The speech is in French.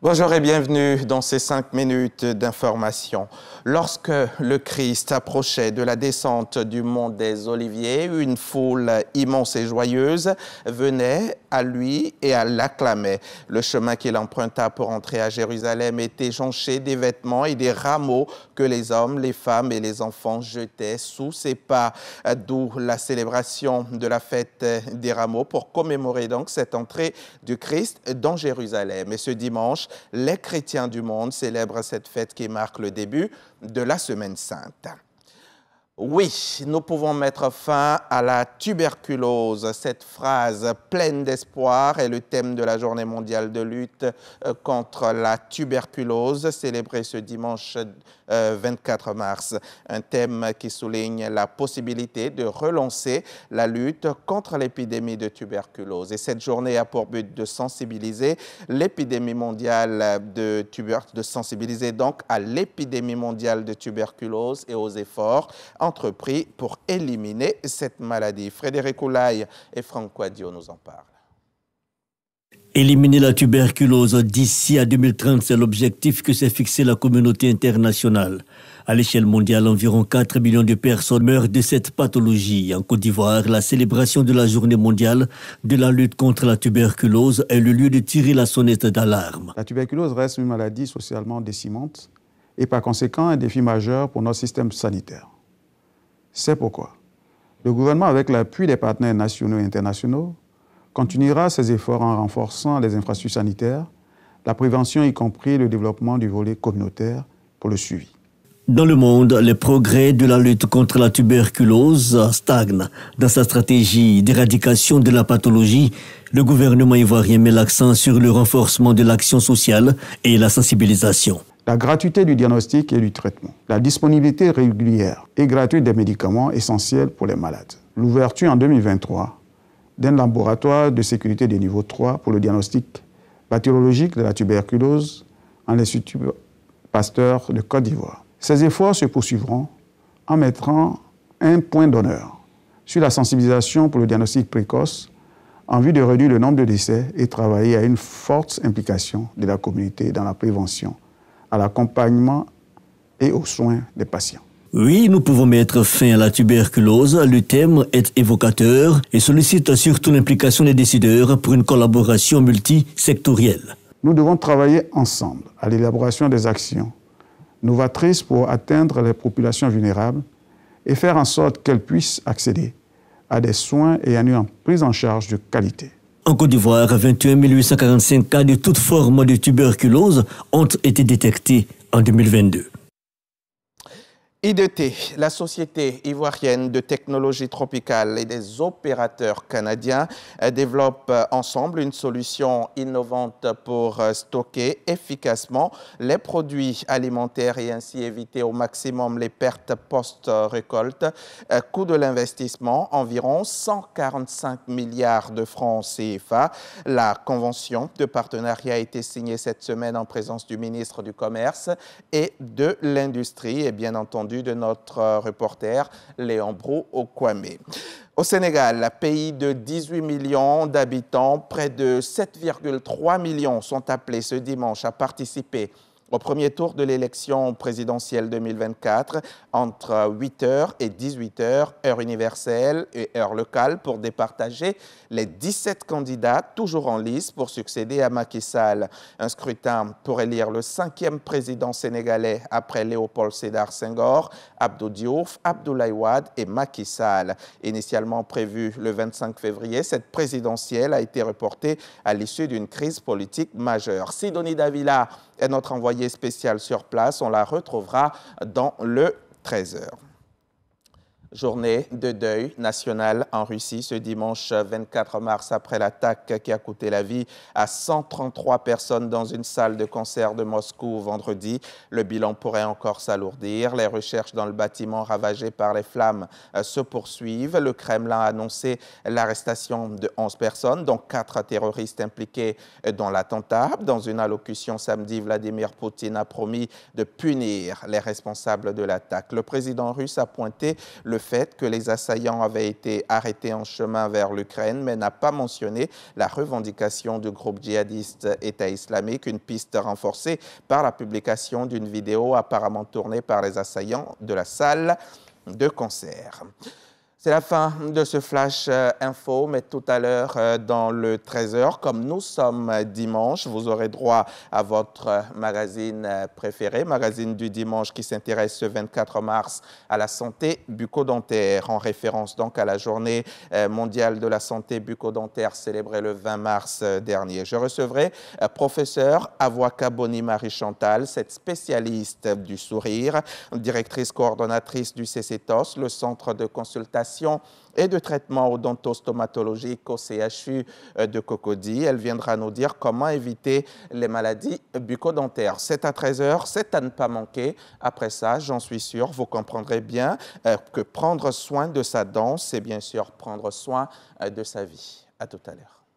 Bonjour et bienvenue dans ces cinq minutes d'information. Lorsque le Christ approchait de la descente du mont des Oliviers, une foule immense et joyeuse venait à lui et à l'acclamait. Le chemin qu'il emprunta pour entrer à Jérusalem était jonché des vêtements et des rameaux que les hommes, les femmes et les enfants jetaient sous ses pas, d'où la célébration de la fête des rameaux pour commémorer donc cette entrée du Christ dans Jérusalem. Et ce dimanche, les chrétiens du monde célèbrent cette fête qui marque le début de la semaine sainte. Oui, nous pouvons mettre fin à la tuberculose. Cette phrase pleine d'espoir est le thème de la journée mondiale de lutte euh, contre la tuberculose célébrée ce dimanche 24 euh, mars. Un thème qui souligne la possibilité de relancer la lutte contre l'épidémie de tuberculose. Et cette journée a pour but de sensibiliser l'épidémie mondiale de tuberculose, de sensibiliser donc à l'épidémie mondiale de tuberculose et aux efforts entrepris pour éliminer cette maladie. Frédéric Oulaye et Franck Quadio nous en parlent. Éliminer la tuberculose d'ici à 2030, c'est l'objectif que s'est fixé la communauté internationale. À l'échelle mondiale, environ 4 millions de personnes meurent de cette pathologie. En Côte d'Ivoire, la célébration de la journée mondiale de la lutte contre la tuberculose est le lieu de tirer la sonnette d'alarme. La tuberculose reste une maladie socialement décimante et par conséquent un défi majeur pour notre système sanitaire. C'est pourquoi le gouvernement, avec l'appui des partenaires nationaux et internationaux, continuera ses efforts en renforçant les infrastructures sanitaires, la prévention, y compris le développement du volet communautaire pour le suivi. Dans le monde, les progrès de la lutte contre la tuberculose stagnent. Dans sa stratégie d'éradication de la pathologie, le gouvernement ivoirien met l'accent sur le renforcement de l'action sociale et la sensibilisation la gratuité du diagnostic et du traitement, la disponibilité régulière et gratuite des médicaments essentiels pour les malades, l'ouverture en 2023 d'un laboratoire de sécurité de niveau 3 pour le diagnostic bactériologique de la tuberculose en l'Institut Pasteur de Côte d'Ivoire. Ces efforts se poursuivront en mettant un point d'honneur sur la sensibilisation pour le diagnostic précoce en vue de réduire le nombre de décès et travailler à une forte implication de la communauté dans la prévention à l'accompagnement et aux soins des patients. Oui, nous pouvons mettre fin à la tuberculose. Le thème est évocateur et sollicite surtout l'implication des décideurs pour une collaboration multisectorielle. Nous devons travailler ensemble à l'élaboration des actions novatrices pour atteindre les populations vulnérables et faire en sorte qu'elles puissent accéder à des soins et à une prise en charge de qualité. En Côte d'Ivoire, 21 845 cas de toute forme de tuberculose ont été détectés en 2022. IDT, la Société ivoirienne de technologie tropicale et des opérateurs canadiens euh, développent euh, ensemble une solution innovante pour euh, stocker efficacement les produits alimentaires et ainsi éviter au maximum les pertes post-récolte. Coût de l'investissement, environ 145 milliards de francs CFA. La convention de partenariat a été signée cette semaine en présence du ministre du Commerce et de l'Industrie et bien entendu de notre euh, reporter Léon Brou Kwame. Au Sénégal, pays de 18 millions d'habitants, près de 7,3 millions sont appelés ce dimanche à participer au premier tour de l'élection présidentielle 2024 entre 8h et 18h, heure universelle et heure locale, pour départager les 17 candidats toujours en lice pour succéder à Macky Sall. Un scrutin pour élire le cinquième président sénégalais après Léopold Sédar Senghor, Abdou Diouf, Abdoulaye Wade et Macky Sall. Initialement prévu le 25 février, cette présidentielle a été reportée à l'issue d'une crise politique majeure. Sidonie Davila est notre envoyé Spécial sur place. On la retrouvera dans le 13h. Journée de deuil national en Russie ce dimanche 24 mars après l'attaque qui a coûté la vie à 133 personnes dans une salle de concert de Moscou vendredi. Le bilan pourrait encore s'alourdir. Les recherches dans le bâtiment ravagé par les flammes euh, se poursuivent. Le Kremlin a annoncé l'arrestation de 11 personnes, dont 4 terroristes impliqués dans l'attentat. Dans une allocution samedi, Vladimir Poutine a promis de punir les responsables de l'attaque. Le président russe a pointé le le fait que les assaillants avaient été arrêtés en chemin vers l'Ukraine, mais n'a pas mentionné la revendication du groupe djihadiste État islamique, une piste renforcée par la publication d'une vidéo apparemment tournée par les assaillants de la salle de concert. C'est la fin de ce flash euh, info, mais tout à l'heure, euh, dans le 13h, comme nous sommes dimanche, vous aurez droit à votre magazine euh, préféré, magazine du dimanche qui s'intéresse ce 24 mars à la santé bucco-dentaire, en référence donc à la journée mondiale de la santé bucco-dentaire célébrée le 20 mars dernier. Je recevrai professeur voix bonnie Marie Chantal, cette spécialiste du sourire, directrice coordonnatrice du CCTOS, le centre de consultation et de traitement odontostomatologique au CHU euh, de Cocody. Elle viendra nous dire comment éviter les maladies bucco C'est à 13h, c'est à ne pas manquer. Après ça, j'en suis sûr, vous comprendrez bien euh, que prendre soin de sa dent, c'est bien sûr prendre soin euh, de sa vie. À tout à l'heure.